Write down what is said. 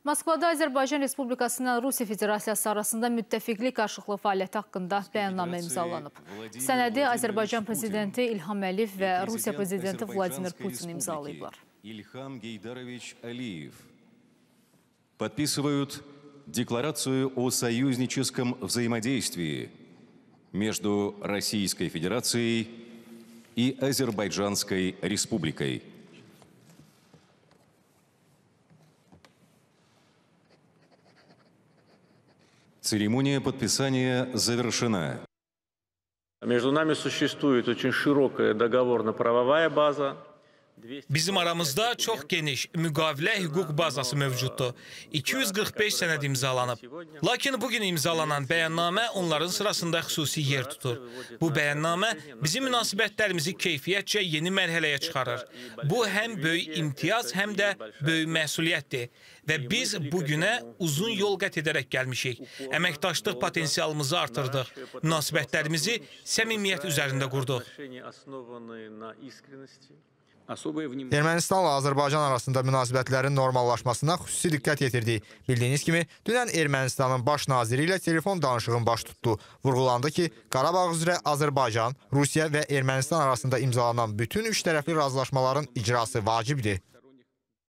Moskvada Azərbaycan Respublikası ilə Rusiya Federasiyası arasında müttəfiqlik qarşılıqlı fəaliyyəti haqqında bəyannamə imzalanıb. Sənədi Azərbaycan prezidenti İlham Əliyev və Rusiya prezidenti Vladimir Putin imzalayıblar. İlham Гейдарович Алиев подписывают декларацию о союзническом взаимодействии между Российской Федерацией и Азербайджанской Республикой. Церемония подписания завершена. Между нами существует очень широкая договорно-правовая база, Bizim aramızda çox geniş müqavilə hüquq bazası mövcuddur. 245 sənəd imzalanıb. Lakin bu gün imzalanan bəyannamə onların sırasında xüsusi yer tutur. Bu bəyannamə bizim münasibətlərimizi keyfiyyətcə yeni mərhələyə çıxarır. Bu həm böyük imtiyaz, həm də böyük məsuliyyətdir və biz bu günə uzun yol qət edərək gəlmişik. Əməkdaşlıq potensialımızı artırdıq. Münasibətlərimizi səmimiyyət üzərində qurduq. Ermənistanla Azərbaycan arasında münasibətlərin normallaşmasına xüsusi diqqət yetirdik. Bildiyiniz kimi, dünən Ermənistanın baş naziri ilə telefon danışığın baş tutdu. Vurğulandı ki, Qarabağ üzrə Azərbaycan, Rusiya və Ermənistan arasında imzalanan bütün üçtərəfli razılaşmaların icrası vacibdir.